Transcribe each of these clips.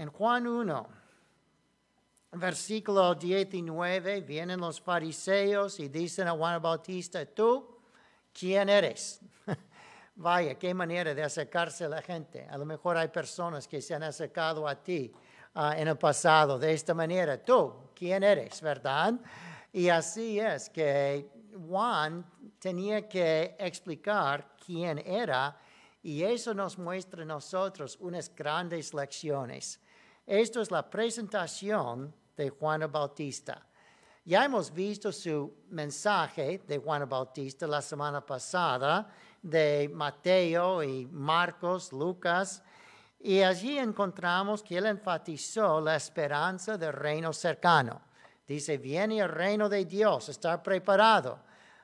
En Juan 1, versículo 19, vienen los fariseos y dicen a Juan Bautista, tú, ¿quién eres? Vaya, qué manera de acercarse a la gente. A lo mejor hay personas que se han acercado a ti ah, en el pasado de esta manera. Tú, ¿quién eres? ¿Verdad? Y así es que Juan tenía que explicar quién era y eso nos muestra a nosotros unas grandes lecciones esto es la presentación de Juan Bautista. Ya hemos visto su mensaje de Juan Bautista la semana pasada de Mateo y Marcos, Lucas, y allí encontramos que él enfatizó la esperanza del reino cercano. Dice, viene el reino de Dios, estar preparado.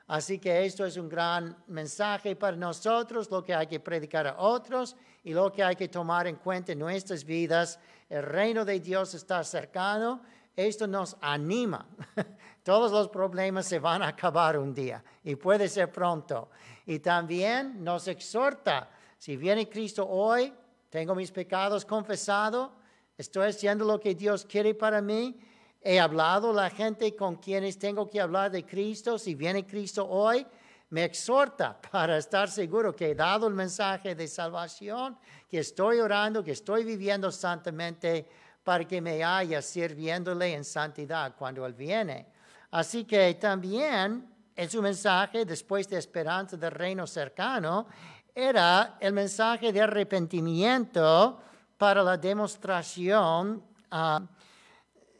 Así que esto es un gran mensaje para nosotros, lo que hay que predicar a otros y lo que hay que tomar en cuenta en nuestras vidas el reino de Dios está cercano, esto nos anima. Todos los problemas se van a acabar un día y puede ser pronto. Y también nos exhorta, si viene Cristo hoy, tengo mis pecados confesados, estoy haciendo lo que Dios quiere para mí, he hablado la gente con quienes tengo que hablar de Cristo, si viene Cristo hoy, me exhorta para estar seguro que he dado el mensaje de salvación, que estoy orando, que estoy viviendo santamente para que me haya sirviéndole en santidad cuando Él viene. Así que también en su mensaje, después de esperanza del reino cercano, era el mensaje de arrepentimiento para la demostración ah,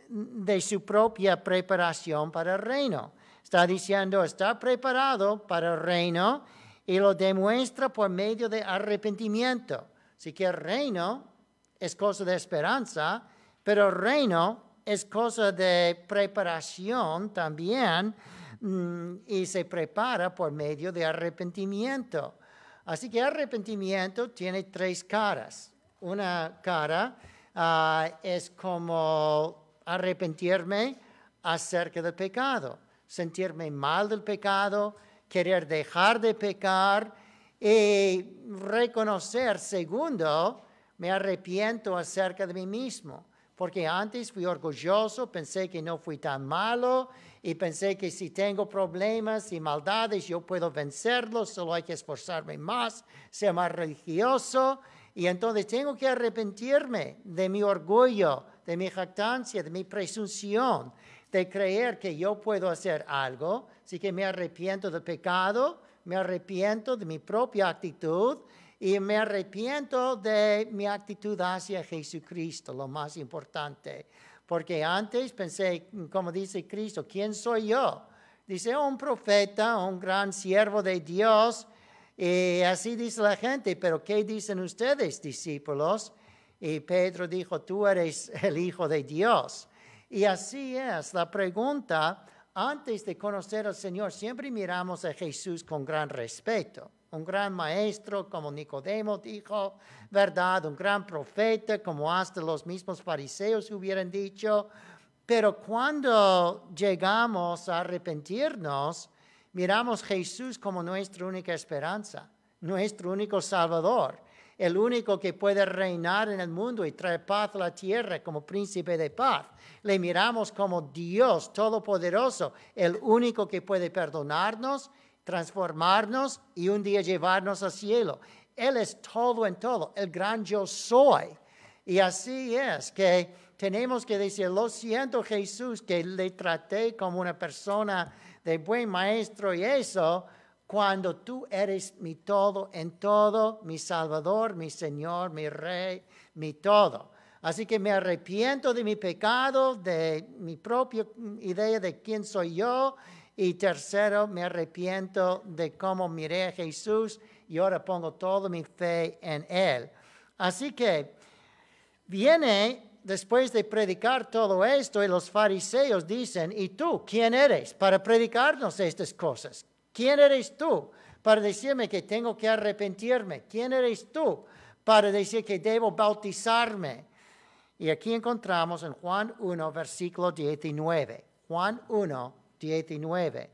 de su propia preparación para el reino. Está diciendo, está preparado para el reino y lo demuestra por medio de arrepentimiento. Así que el reino es cosa de esperanza, pero el reino es cosa de preparación también mm, y se prepara por medio de arrepentimiento. Así que arrepentimiento tiene tres caras. Una cara ah, es como arrepentirme acerca del pecado sentirme mal del pecado, querer dejar de pecar y reconocer, segundo, me arrepiento acerca de mí mismo, porque antes fui orgulloso, pensé que no fui tan malo y pensé que si tengo problemas y maldades yo puedo vencerlos, solo hay que esforzarme más, ser más religioso y entonces tengo que arrepentirme de mi orgullo, de mi jactancia, de mi presunción de creer que yo puedo hacer algo, así que me arrepiento del pecado, me arrepiento de mi propia actitud y me arrepiento de mi actitud hacia Jesucristo, lo más importante. Porque antes pensé, como dice Cristo, ¿quién soy yo? Dice, un profeta, un gran siervo de Dios. Y así dice la gente, pero ¿qué dicen ustedes, discípulos? Y Pedro dijo, tú eres el Hijo de Dios. Y así es, la pregunta, antes de conocer al Señor, siempre miramos a Jesús con gran respeto. Un gran maestro como Nicodemo dijo, ¿verdad? Un gran profeta como hasta los mismos fariseos hubieran dicho. Pero cuando llegamos a arrepentirnos, miramos a Jesús como nuestra única esperanza, nuestro único Salvador el único que puede reinar en el mundo y traer paz a la tierra como príncipe de paz. Le miramos como Dios todopoderoso, el único que puede perdonarnos, transformarnos y un día llevarnos al cielo. Él es todo en todo, el gran yo soy. Y así es que tenemos que decir, lo siento Jesús que le traté como una persona de buen maestro y eso, cuando tú eres mi todo en todo, mi Salvador, mi Señor, mi Rey, mi todo. Así que me arrepiento de mi pecado, de mi propia idea de quién soy yo. Y tercero, me arrepiento de cómo miré a Jesús y ahora pongo toda mi fe en Él. Así que viene después de predicar todo esto y los fariseos dicen, ¿y tú quién eres para predicarnos estas cosas? ¿Quién eres tú para decirme que tengo que arrepentirme? ¿Quién eres tú para decir que debo bautizarme? Y aquí encontramos en Juan 1, versículo 19. Juan 1, 19.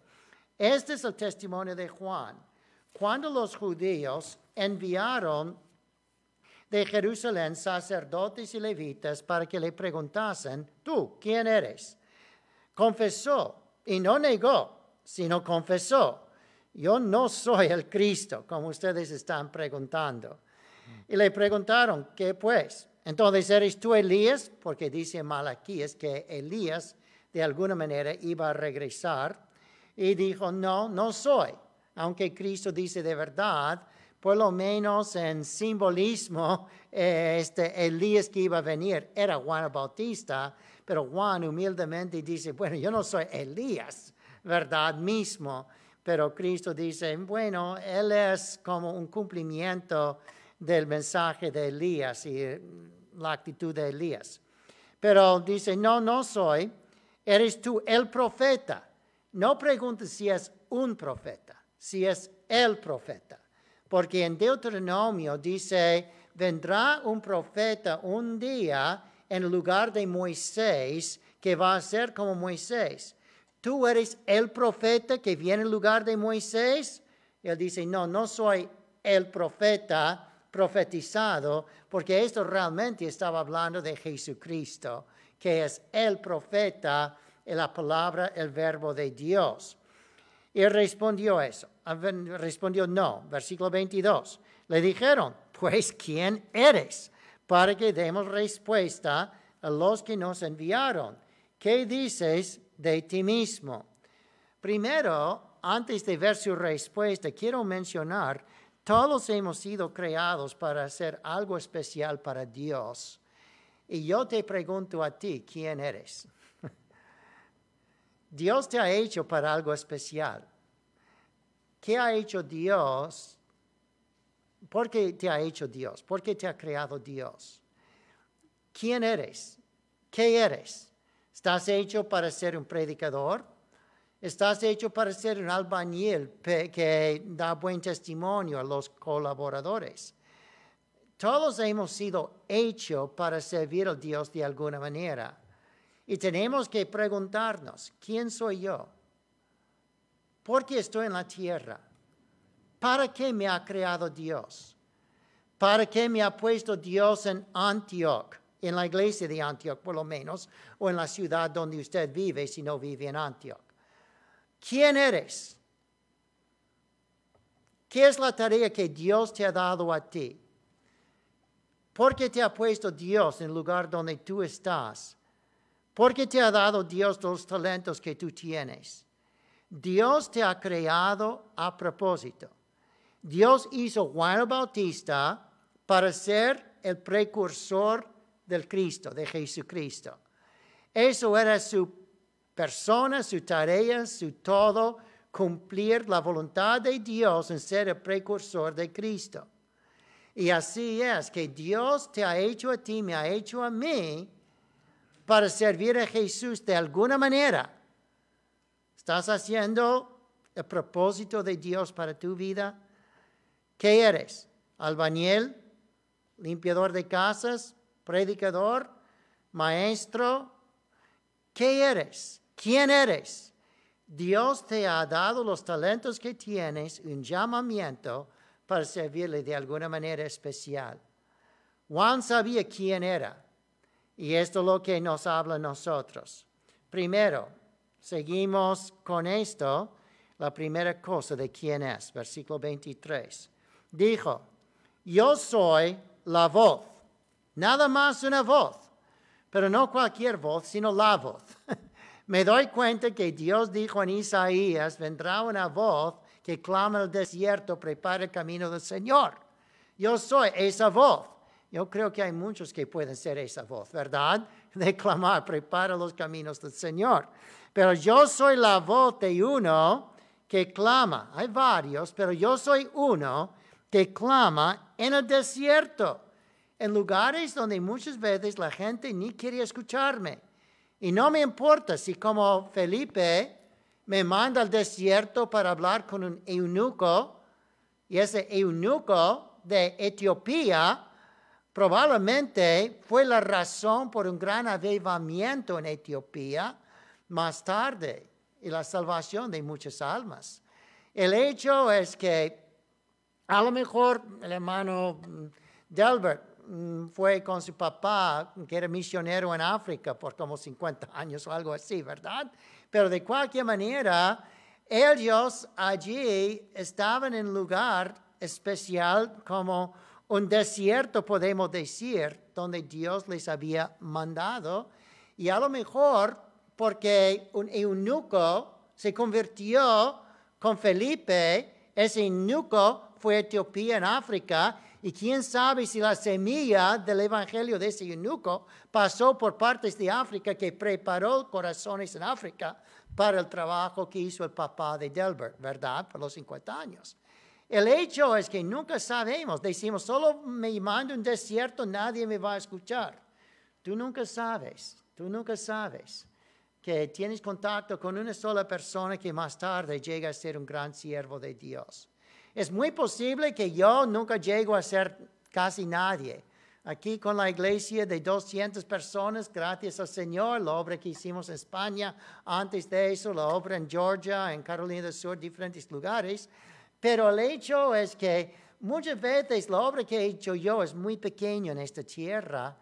Este es el testimonio de Juan. Cuando los judíos enviaron de Jerusalén sacerdotes y levitas para que le preguntasen, tú, ¿quién eres? Confesó y no negó, sino confesó, yo no soy el Cristo, como ustedes están preguntando. Y le preguntaron, ¿qué pues? Entonces, ¿eres tú Elías? Porque dice Malaquías que Elías de alguna manera iba a regresar. Y dijo, no, no soy. Aunque Cristo dice de verdad, por lo menos en simbolismo, eh, este Elías que iba a venir era Juan Bautista, pero Juan humildemente dice, bueno, yo no soy Elías, ¿verdad mismo? Pero Cristo dice, bueno, Él es como un cumplimiento del mensaje de Elías y mm, la actitud de Elías. Pero dice, no, no soy, eres tú el profeta. No preguntes si es un profeta, si es el profeta. Porque en Deuteronomio dice, vendrá un profeta un día en lugar de Moisés que va a ser como Moisés tú eres el profeta que viene en lugar de Moisés. él dice, no, no soy el profeta profetizado, porque esto realmente estaba hablando de Jesucristo, que es el profeta, la palabra, el verbo de Dios. él respondió eso, respondió no, versículo 22. Le dijeron, pues, ¿quién eres? Para que demos respuesta a los que nos enviaron. ¿Qué dices de ti mismo. Primero, antes de ver su respuesta, quiero mencionar, todos hemos sido creados para hacer algo especial para Dios. Y yo te pregunto a ti, ¿quién eres? Dios te ha hecho para algo especial. ¿Qué ha hecho Dios? ¿Por qué te ha hecho Dios? ¿Por qué te ha creado Dios? ¿Quién eres? ¿Qué eres? ¿Estás hecho para ser un predicador? ¿Estás hecho para ser un albañil que da buen testimonio a los colaboradores? Todos hemos sido hechos para servir a Dios de alguna manera. Y tenemos que preguntarnos, ¿quién soy yo? ¿Por qué estoy en la tierra? ¿Para qué me ha creado Dios? ¿Para qué me ha puesto Dios en Antioch? en la iglesia de Antioquía, por lo menos, o en la ciudad donde usted vive si no vive en Antioquía, ¿Quién eres? ¿Qué es la tarea que Dios te ha dado a ti? ¿Por qué te ha puesto Dios en el lugar donde tú estás? ¿Por qué te ha dado Dios los talentos que tú tienes? Dios te ha creado a propósito. Dios hizo Juan Bautista para ser el precursor del Cristo, de Jesucristo. Eso era su persona, su tarea, su todo, cumplir la voluntad de Dios en ser el precursor de Cristo. Y así es que Dios te ha hecho a ti, me ha hecho a mí, para servir a Jesús de alguna manera. ¿Estás haciendo el propósito de Dios para tu vida? ¿Qué eres? ¿Albañil? ¿Limpiador de casas? predicador, maestro. ¿Qué eres? ¿Quién eres? Dios te ha dado los talentos que tienes, un llamamiento para servirle de alguna manera especial. Juan sabía quién era y esto es lo que nos habla nosotros. Primero, seguimos con esto, la primera cosa de quién es, versículo 23. Dijo, yo soy la voz Nada más una voz, pero no cualquier voz, sino la voz. Me doy cuenta que Dios dijo en Isaías, vendrá una voz que clama en el desierto, prepara el camino del Señor. Yo soy esa voz. Yo creo que hay muchos que pueden ser esa voz, ¿verdad? De clamar, prepara los caminos del Señor. Pero yo soy la voz de uno que clama. Hay varios, pero yo soy uno que clama en el desierto en lugares donde muchas veces la gente ni quería escucharme. Y no me importa si como Felipe me manda al desierto para hablar con un eunuco, y ese eunuco de Etiopía probablemente fue la razón por un gran avivamiento en Etiopía más tarde y la salvación de muchas almas. El hecho es que a lo mejor el hermano Delbert Mm, fue con su papá, que era misionero en África por como 50 años o algo así, ¿verdad? Pero de cualquier manera, ellos allí estaban en un lugar especial como un desierto, podemos decir, donde Dios les había mandado. Y a lo mejor porque un eunuco se convirtió con Felipe, ese eunuco fue a Etiopía en África y quién sabe si la semilla del evangelio de ese eunuco pasó por partes de África que preparó corazones en África para el trabajo que hizo el papá de Delbert, ¿verdad? Por los 50 años. El hecho es que nunca sabemos. Decimos, solo me mando un desierto, nadie me va a escuchar. Tú nunca sabes, tú nunca sabes que tienes contacto con una sola persona que más tarde llega a ser un gran siervo de Dios. Es muy posible que yo nunca llego a ser casi nadie. Aquí con la iglesia de 200 personas, gracias al Señor, la obra que hicimos en España, antes de eso la obra en Georgia, en Carolina del Sur, diferentes lugares. Pero el hecho es que muchas veces la obra que he hecho yo es muy pequeña en esta tierra,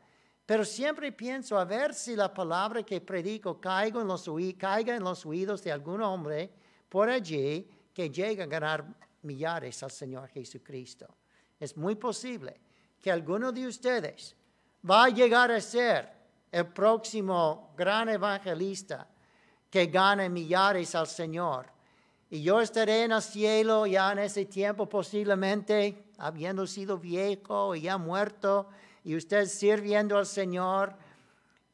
pero siempre pienso a ver si la palabra que predico caiga en los, caiga en los oídos de algún hombre por allí que llegue a ganar millares al Señor Jesucristo. Es muy posible que alguno de ustedes va a llegar a ser el próximo gran evangelista que gane millares al Señor. Y yo estaré en el cielo ya en ese tiempo posiblemente, habiendo sido viejo y ya muerto, y usted sirviendo al Señor.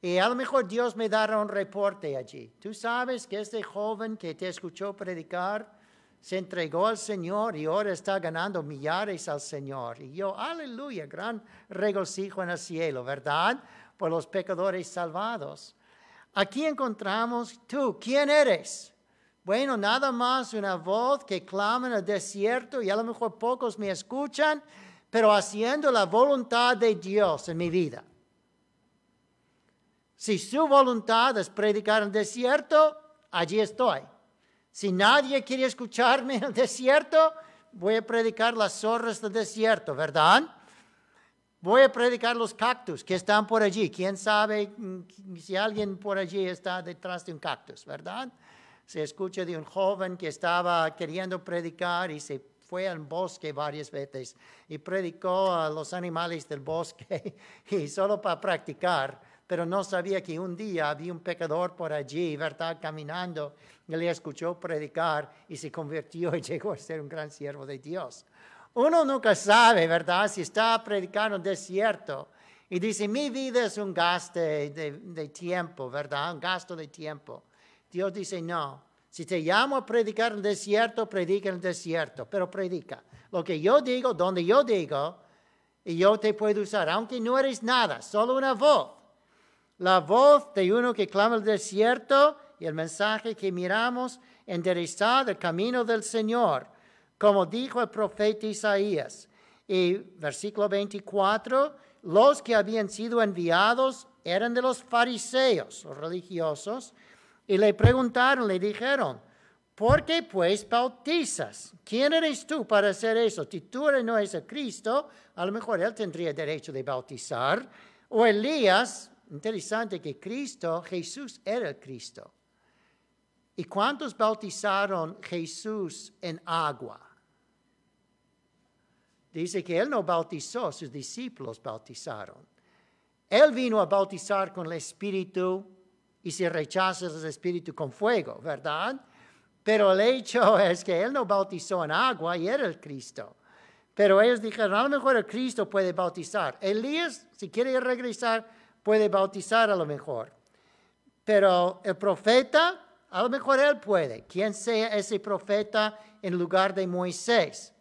Y a lo mejor Dios me dará un reporte allí. Tú sabes que este joven que te escuchó predicar, se entregó al Señor y ahora está ganando millares al Señor. Y yo, aleluya, gran regocijo en el cielo, ¿verdad? Por los pecadores salvados. Aquí encontramos tú, ¿quién eres? Bueno, nada más una voz que clama en el desierto y a lo mejor pocos me escuchan, pero haciendo la voluntad de Dios en mi vida. Si su voluntad es predicar en el desierto, allí estoy. Si nadie quiere escucharme en el desierto, voy a predicar las zorras del desierto, ¿verdad? Voy a predicar los cactus que están por allí. ¿Quién sabe mm, si alguien por allí está detrás de un cactus, verdad? Se escucha de un joven que estaba queriendo predicar y se fue al bosque varias veces y predicó a los animales del bosque y solo para practicar pero no sabía que un día había un pecador por allí, ¿verdad? Caminando, y le escuchó predicar y se convirtió y llegó a ser un gran siervo de Dios. Uno nunca sabe, ¿verdad? Si está predicando en desierto y dice, mi vida es un gasto de, tiempo, ¿verdad? Un gasto de tiempo. Dios dice, no, si te llamo a predicar en el desierto, predica en el desierto, pero predica. Lo que yo digo, donde yo digo, y yo te puedo usar, aunque no eres nada, solo una voz la voz de uno que clama el desierto y el mensaje que miramos endereza el camino del Señor, como dijo el profeta Isaías. Y versículo 24, los que habían sido enviados eran de los fariseos, los religiosos, y le preguntaron, le dijeron, ¿por qué pues bautizas? ¿Quién eres tú para hacer eso? Si tú no es el Cristo, a lo mejor él tendría derecho de bautizar, o Elías, Interesante que Cristo, Jesús era el Cristo. ¿Y cuántos bautizaron Jesús en agua? Dice que Él no bautizó, sus discípulos bautizaron. Él vino a bautizar con el Espíritu y si rechaza el Espíritu con fuego, ¿verdad? Pero el hecho es que Él no bautizó en agua y era el Cristo. Pero ellos dijeron, a lo mejor el Cristo puede bautizar. Elías, si quiere regresar, puede bautizar a lo mejor. Pero el profeta, a lo mejor él puede. Quien sea ese profeta en lugar de Moisés?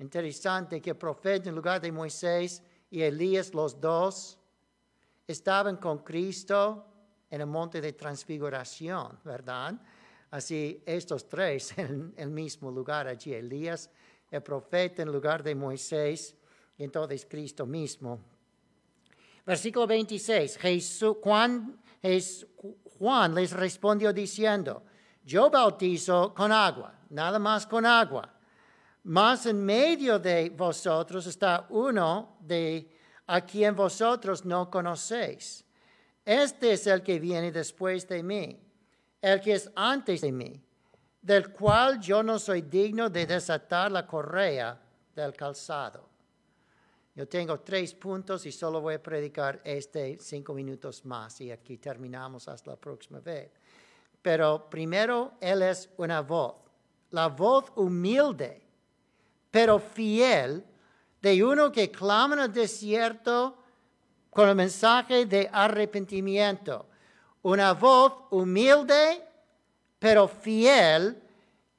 Interesante que el profeta en lugar de Moisés y Elías, los dos, estaban con Cristo en el monte de transfiguración, ¿verdad? Así, estos tres en el mismo lugar allí, Elías, el profeta en lugar de Moisés, y entonces Cristo mismo Versículo 26, Juan, les respondió diciendo, yo bautizo con agua, nada más con agua, mas en medio de vosotros está uno de a quien vosotros no conocéis. Este es el que viene después de mí, el que es antes de mí, del cual yo no soy digno de desatar la correa del calzado. Yo tengo tres puntos y solo voy a predicar este cinco minutos más y aquí terminamos hasta la próxima vez. Pero primero, Él es una voz, la voz humilde, pero fiel de uno que clama en el desierto con el mensaje de arrepentimiento. Una voz humilde, pero fiel,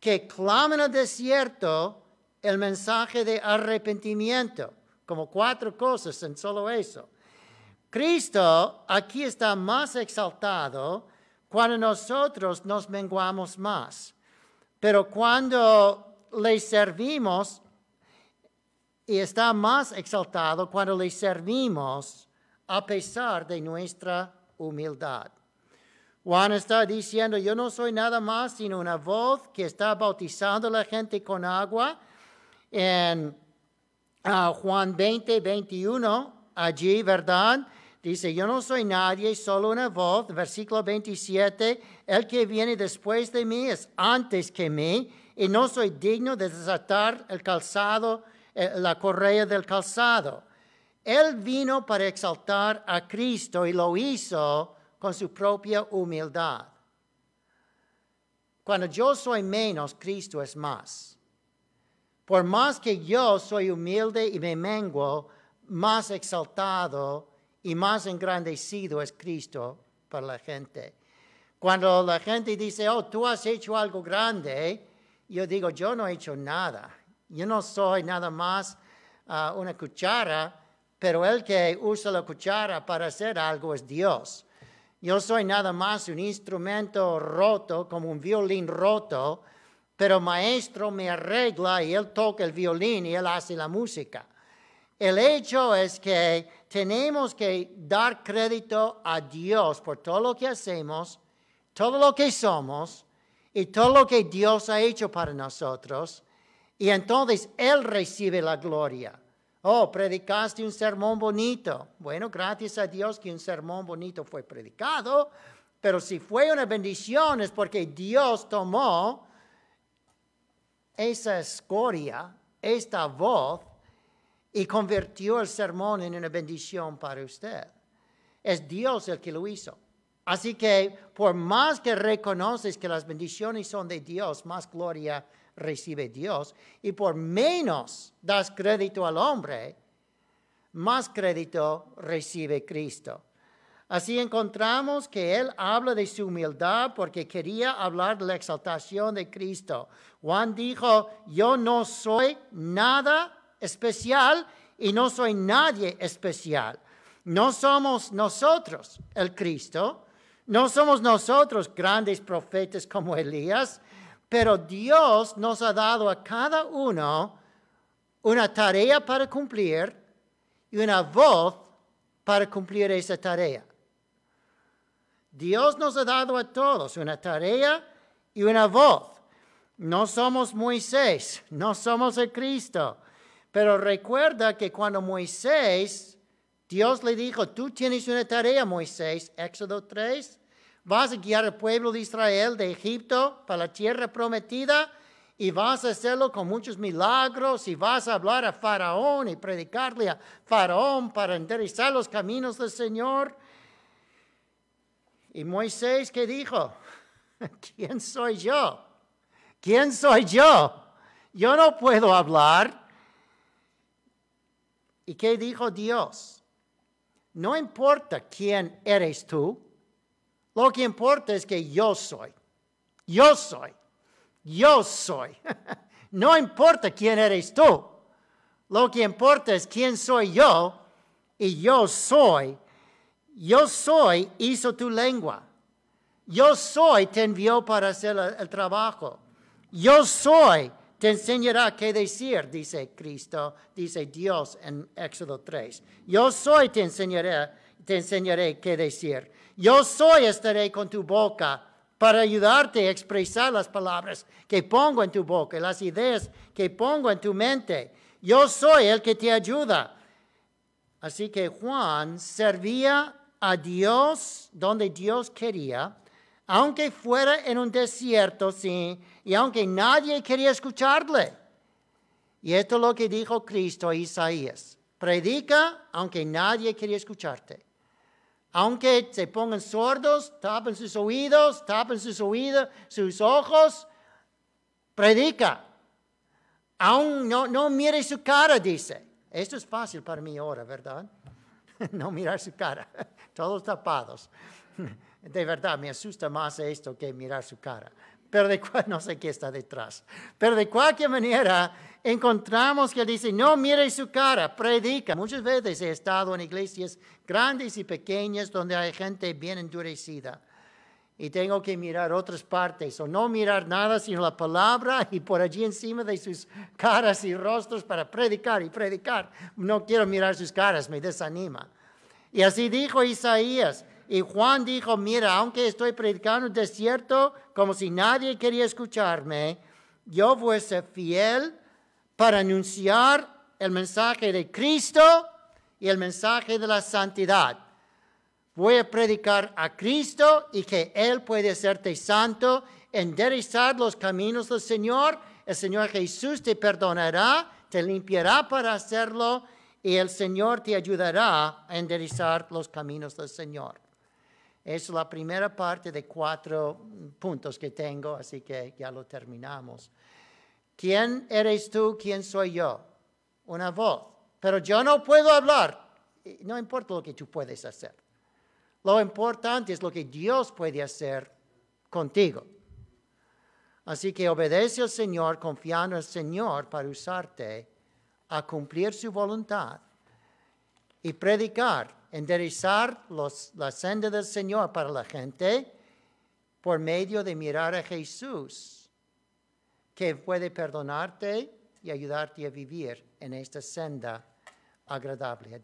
que clama en el desierto el mensaje de arrepentimiento como cuatro cosas en solo eso. Cristo aquí está más exaltado cuando nosotros nos menguamos más. Pero cuando le servimos, y está más exaltado cuando le servimos a pesar de nuestra humildad. Juan está diciendo, yo no soy nada más sino una voz que está bautizando a la gente con agua en Juan 20, 21, allí, ¿verdad? Dice, yo no soy nadie, solo una voz. Versículo 27, el que viene después de mí es antes que mí y no soy digno de desatar el calzado, eh, la correa del calzado. Él vino para exaltar a Cristo y lo hizo con su propia humildad. Cuando yo soy menos, Cristo es más. Por más que yo soy humilde y me menguo, más exaltado y más engrandecido es Cristo para la gente. Cuando la gente dice, oh, tú has hecho algo grande, yo digo, yo no he hecho nada. Yo no soy nada más ah, una cuchara, pero el que usa la cuchara para hacer algo es Dios. Yo soy nada más un instrumento roto, como un violín roto, pero maestro me arregla y él toca el violín y él hace la música. El hecho es que tenemos que dar crédito a Dios por todo lo que hacemos, todo lo que somos y todo lo que Dios ha hecho para nosotros. Y entonces Él recibe la gloria. Oh, predicaste un sermón bonito. Bueno, gracias a Dios que un sermón bonito fue predicado, pero si fue una bendición es porque Dios tomó esa escoria, esta voz, y convirtió el sermón en una bendición para usted. Es Dios el que lo hizo. Así que por más que reconoces que las bendiciones son de Dios, más gloria recibe Dios. Y por menos das crédito al hombre, más crédito recibe Cristo. Así encontramos que él habla de su humildad porque quería hablar de la exaltación de Cristo. Juan dijo, yo no soy nada especial y no soy nadie especial. No somos nosotros el Cristo, no somos nosotros grandes profetas como Elías, pero Dios nos ha dado a cada uno una tarea para cumplir y una voz para cumplir esa tarea. Dios nos ha dado a todos una tarea y una voz. No somos Moisés, no somos el Cristo. Pero recuerda que cuando Moisés, Dios le dijo, tú tienes una tarea, Moisés, Éxodo 3, vas a guiar al pueblo de Israel de Egipto para la tierra prometida y vas a hacerlo con muchos milagros y vas a hablar a Faraón y predicarle a Faraón para enderezar los caminos del Señor. ¿Y Moisés qué dijo? ¿Quién soy yo? ¿Quién soy yo? Yo no puedo hablar. ¿Y qué dijo Dios? No importa quién eres tú, lo que importa es que yo soy. Yo soy. Yo soy. no importa quién eres tú, lo que importa es quién soy yo y yo soy yo soy hizo tu lengua. Yo soy te envió para hacer el trabajo. Yo soy te enseñará qué decir, dice Cristo, dice Dios en Éxodo 3. Yo soy te enseñaré, qué decir. Yo soy estaré con tu boca para ayudarte a expresar las palabras que pongo en tu boca, las ideas que pongo en tu mente. Yo soy el que te ayuda. Así que Juan servía a Dios donde Dios quería, aunque fuera en un desierto, sí, y aunque nadie quería escucharle. Y esto es lo que dijo Cristo a Isaías. Predica aunque nadie quería escucharte. Aunque se pongan sordos, tapen sus oídos, tapen sus oídos, sus ojos, predica. Aún no, no mire su cara, dice. Esto es fácil para mí ahora, ¿verdad? no mirar su cara todos tapados. De verdad, me asusta más esto que mirar su cara. Pero de cual, no sé qué está detrás. Pero de cualquier manera, encontramos que dice, no mire su cara, predica. Muchas veces he estado en iglesias grandes y pequeñas donde hay gente bien endurecida. Y tengo que mirar otras partes, o no mirar nada sino la palabra y por allí encima de sus caras y rostros para predicar y predicar. No quiero mirar sus caras, me desanima. Y así dijo Isaías. Y Juan dijo, mira, aunque estoy predicando en el desierto, como si nadie quería escucharme, yo voy a ser fiel para anunciar el mensaje de Cristo y el mensaje de la santidad. Voy a predicar a Cristo y que Él puede hacerte santo, enderezar los caminos del Señor. El Señor Jesús te perdonará, te limpiará para hacerlo y el Señor te ayudará a enderezar los caminos del Señor. Es la primera parte de cuatro puntos que tengo, así que ya lo terminamos. ¿Quién eres tú? ¿Quién soy yo? Una voz. Pero yo no puedo hablar. No importa lo que tú puedes hacer. Lo importante es lo que Dios puede hacer contigo. Así que obedece al Señor, confiando al Señor para usarte a cumplir su voluntad y predicar, enderezar los, la senda del Señor para la gente por medio de mirar a Jesús, que puede perdonarte y ayudarte a vivir en esta senda agradable